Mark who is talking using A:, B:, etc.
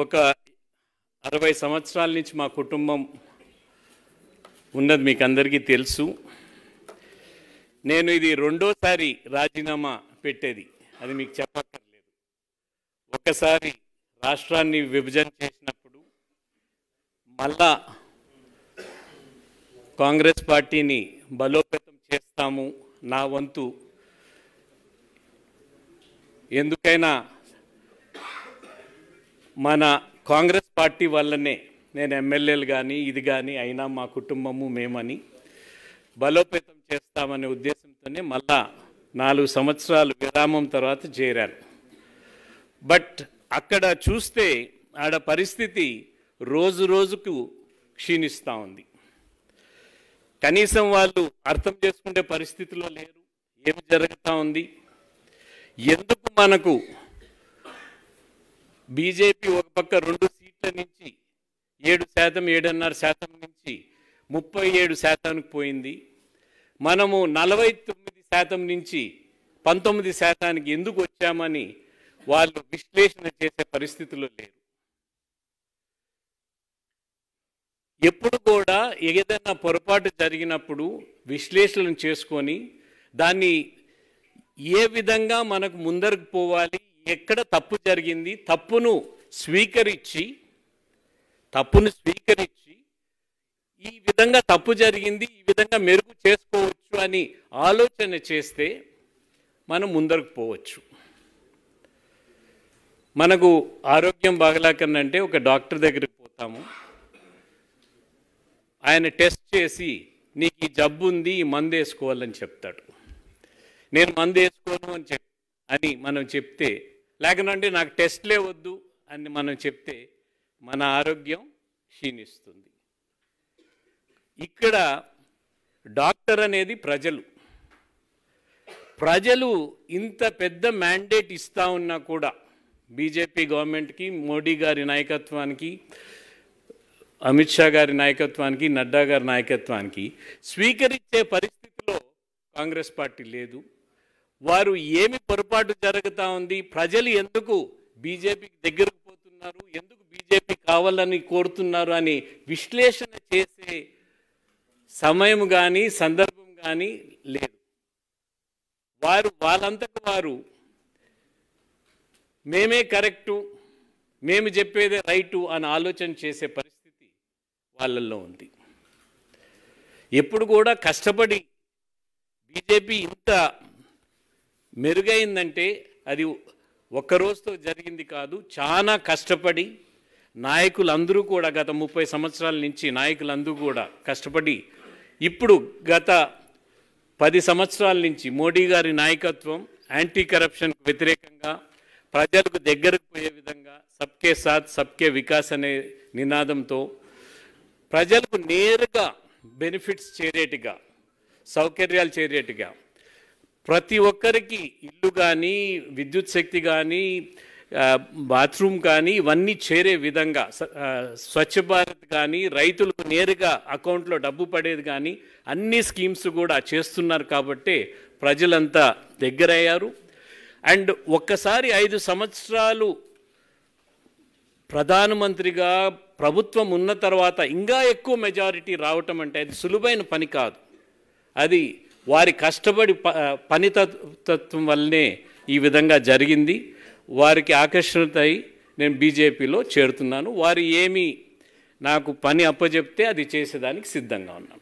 A: ఒక అరవై సంవత్సరాల నుంచి మా కుటుంబం ఉన్నది మీకు అందరికీ తెలుసు నేను ఇది రెండోసారి రాజీనామా పెట్టేది అది మీకు చెప్పక్కర్లేదు ఒకసారి రాష్ట్రాన్ని విభజన చేసినప్పుడు మళ్ళా కాంగ్రెస్ పార్టీని బలోపేతం చేస్తాము నా వంతు ఎందుకైనా మన కాంగ్రెస్ పార్టీ వల్లనే నేను ఎమ్మెల్యేలు కానీ ఇది కానీ అయినా మా కుటుంబము మేమని బలోపేతం చేస్తామనే ఉద్దేశంతోనే మళ్ళా నాలుగు సంవత్సరాలు విరామం తర్వాత చేరారు బట్ అక్కడ చూస్తే ఆడ పరిస్థితి రోజు రోజుకు క్షీణిస్తూ ఉంది కనీసం వాళ్ళు అర్థం చేసుకునే పరిస్థితిలో లేరు ఏమి జరుగుతూ ఉంది ఎందుకు మనకు బీజేపీ ఒక పక్క రెండు సీట్ల నుంచి ఏడు శాతం ఏడున్నర శాతం నుంచి ముప్పై ఏడు శాతానికి పోయింది మనము నలభై తొమ్మిది శాతం నుంచి పంతొమ్మిది శాతానికి ఎందుకు వచ్చామని వాళ్ళు విశ్లేషణ చేసే పరిస్థితుల్లో లేరు ఎప్పుడు కూడా ఏదైనా పొరపాటు జరిగినప్పుడు విశ్లేషణ చేసుకొని దాన్ని ఏ విధంగా మనకు ముందరకు పోవాలి ఎక్కడ తప్పు జరిగింది తప్పును స్వీకరించి తప్పును స్వీకరించి ఈ విధంగా తప్పు జరిగింది ఈ విధంగా మెరుగు చేసుకోవచ్చు అని ఆలోచన చేస్తే మనం ముందరకు పోవచ్చు మనకు ఆరోగ్యం బాగలేకనంటే ఒక డాక్టర్ దగ్గరికి పోతాము ఆయన టెస్ట్ చేసి నీకు ఈ జబ్బు ఉంది ఈ మందు వేసుకోవాలని చెప్తాడు నేను మందు వేసుకోను అని చెప్ అని మనం చెప్తే లేకనండి నాకు టెస్ట్లే వద్దు అని మనం చెప్తే మన ఆరోగ్యం క్షీణిస్తుంది ఇక్కడ డాక్టర్ అనేది ప్రజలు ప్రజలు ఇంత పెద్ద మ్యాండేట్ ఇస్తా ఉన్నా కూడా బీజేపీ గవర్నమెంట్కి మోడీ గారి నాయకత్వానికి అమిత్ షా గారి నాయకత్వానికి నడ్డా గారి నాయకత్వానికి స్వీకరించే పరిస్థితిలో కాంగ్రెస్ పార్టీ లేదు వారు ఏమి పొరపాటు జరుగుతూ ఉంది ప్రజలు ఎందుకు బీజేపీకి దగ్గరకు పోతున్నారు ఎందుకు బీజేపీ కావాలని కోరుతున్నారు అని విశ్లేషణ చేసే సమయం కానీ సందర్భం కానీ లేదు వారు వాళ్ళంతకు వారు మేమే కరెక్టు మేము చెప్పేదే రైటు అని ఆలోచన చేసే పరిస్థితి వాళ్ళల్లో ఉంది ఎప్పుడు కూడా కష్టపడి బీజేపీ ఇంత మెరుగైందంటే అది ఒక్కరోజుతో జరిగింది కాదు చాలా కష్టపడి నాయకులందరూ కూడా గత ముప్పై సంవత్సరాల నుంచి నాయకులందరూ కూడా కష్టపడి ఇప్పుడు గత పది సంవత్సరాల నుంచి మోడీ గారి నాయకత్వం యాంటీ కరప్షన్కు వ్యతిరేకంగా ప్రజలకు దగ్గరకు పోయే విధంగా సబ్కే సాత్ సబ్కే వికాస్ అనే నినాదంతో ప్రజలకు నేరుగా బెనిఫిట్స్ చేరేట్టుగా సౌకర్యాలు చేరేట్టుగా ప్రతి ఒక్కరికి ఇల్లు కానీ విద్యుత్ శక్తి కానీ బాత్రూమ్ కానీ ఇవన్నీ చేరే విధంగా స్వచ్ఛ భారత్ కానీ రైతులకు నేరుగా అకౌంట్లో డబ్బు పడేది కానీ అన్ని స్కీమ్స్ కూడా చేస్తున్నారు కాబట్టి ప్రజలంతా దగ్గరయ్యారు అండ్ ఒక్కసారి ఐదు సంవత్సరాలు ప్రధానమంత్రిగా ప్రభుత్వం ఉన్న తర్వాత ఇంకా ఎక్కువ మెజారిటీ రావటం అంటే అది సులువైన పని కాదు అది వారి కష్టపడి పని తత్వం వల్లనే ఈ విధంగా జరిగింది వారికి ఆకర్షణతయి నేను బీజేపీలో చేరుతున్నాను వారు ఏమి నాకు పని అప్పజెప్తే అది చేసేదానికి సిద్ధంగా ఉన్నాను